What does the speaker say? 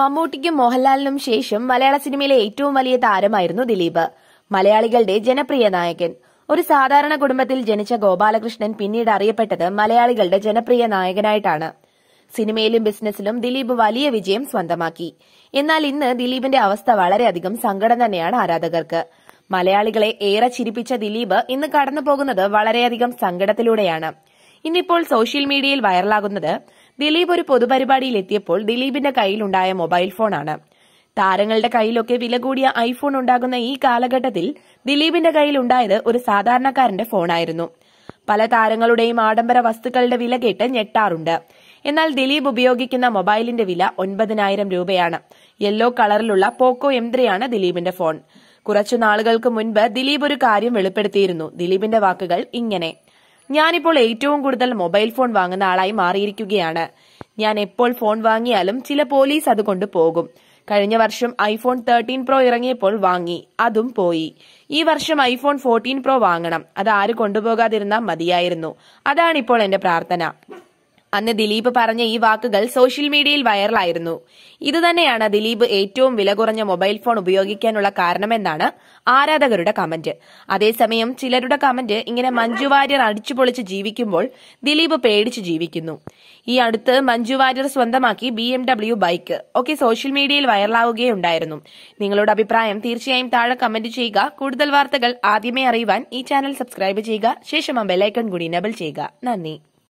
മമ്മൂട്ടിക്കും മോഹൻലാലിനും ശേഷം മലയാള സിനിമയിലെ ഏറ്റവും വലിയ താരമായിരുന്നു ദിലീപ് മലയാളികളുടെ ജനപ്രിയ നായകൻ ഒരു സാധാരണ കുടുംബത്തിൽ ജനിച്ച ഗോപാലകൃഷ്ണൻ പിന്നീട് അറിയപ്പെട്ടത് മലയാളികളുടെ ജനപ്രിയ നായകനായിട്ടാണ് സിനിമയിലും ബിസിനസിലും ദിലീപ് വലിയ വിജയം സ്വന്തമാക്കി എന്നാൽ ഇന്ന് ദിലീപിന്റെ അവസ്ഥ വളരെയധികം സങ്കടം തന്നെയാണ് ആരാധകർക്ക് മലയാളികളെ ഏറെ ചിരിപ്പിച്ച ദിലീപ് ഇന്ന് കടന്നുപോകുന്നത് വളരെയധികം സങ്കടത്തിലൂടെയാണ് ഇന്നിപ്പോൾ സോഷ്യൽ മീഡിയയിൽ വൈറലാകുന്നത് ദിലീപ് ഒരു പൊതുപരിപാടിയിൽ എത്തിയപ്പോൾ ദിലീപിന്റെ കയ്യിലുണ്ടായ മൊബൈൽ ഫോണാണ് താരങ്ങളുടെ കയ്യിലൊക്കെ വില കൂടിയ ഐഫോൺ ഉണ്ടാകുന്ന ഈ കാലഘട്ടത്തിൽ ദിലീപിന്റെ കയ്യിൽ ഉണ്ടായത് ഒരു സാധാരണക്കാരന്റെ ഫോണായിരുന്നു പല താരങ്ങളുടെയും ആഡംബര വസ്തുക്കളുടെ വില കേട്ട് ഞെട്ടാറുണ്ട് എന്നാൽ ദിലീപ് ഉപയോഗിക്കുന്ന മൊബൈലിന്റെ വില ഒൻപതിനായിരം രൂപയാണ് യെല്ലോ കളറിലുള്ള പോക്കോ എം ത്രീയാണ് ദിലീപിന്റെ ഫോൺ കുറച്ചു നാളുകൾക്ക് മുൻപ് ദിലീപ് ഒരു കാര്യം വെളിപ്പെടുത്തിയിരുന്നു ദിലീപിന്റെ വാക്കുകൾ ഇങ്ങനെ ഞാനിപ്പോൾ ഏറ്റവും കൂടുതൽ മൊബൈൽ ഫോൺ വാങ്ങുന്ന ആളായി മാറിയിരിക്കുകയാണ് ഞാൻ എപ്പോൾ ഫോൺ വാങ്ങിയാലും ചില പോലീസ് അത് പോകും കഴിഞ്ഞ വർഷം ഐഫോൺ തേർട്ടീൻ പ്രോ ഇറങ്ങിയപ്പോൾ വാങ്ങി അതും പോയി ഈ വർഷം ഐഫോൺ ഫോർട്ടീൻ പ്രോ വാങ്ങണം അത് ആര് കൊണ്ടുപോകാതിരുന്നാൽ മതിയായിരുന്നു അതാണിപ്പോൾ എന്റെ പ്രാർത്ഥന അന്ന് ദിലീപ് പറഞ്ഞ ഈ വാക്കുകൾ സോഷ്യൽ മീഡിയയിൽ വൈറലായിരുന്നു ഇതുതന്നെയാണ് ദിലീപ് ഏറ്റവും വില കുറഞ്ഞ മൊബൈൽ ഫോൺ ഉപയോഗിക്കാനുള്ള കാരണമെന്നാണ് ആരാധകരുടെ കമന്റ് അതേസമയം ചിലരുടെ കമന്റ് ഇങ്ങനെ മഞ്ജു വാര്യർ അടിച്ചുപൊളിച്ച് ജീവിക്കുമ്പോൾ ദിലീപ് പേടിച്ച് ജീവിക്കുന്നു ഈ അടുത്ത് മഞ്ജു വാര്യർ സ്വന്തമാക്കി ബി എം ഡബ്ല്യു ബൈക്ക് ഒക്കെ സോഷ്യൽ മീഡിയയിൽ വൈറലാവുകയുണ്ടായിരുന്നു നിങ്ങളുടെ അഭിപ്രായം തീർച്ചയായും താഴെ കമന്റ് ചെയ്യുക കൂടുതൽ വാർത്തകൾ ആദ്യമേ അറിയുവാൻ ഈ ചാനൽ സബ്സ്ക്രൈബ് ചെയ്യുക ശേഷം ആ ഐക്കൺ കൂടി എനബിൾ ചെയ്യുക നന്ദി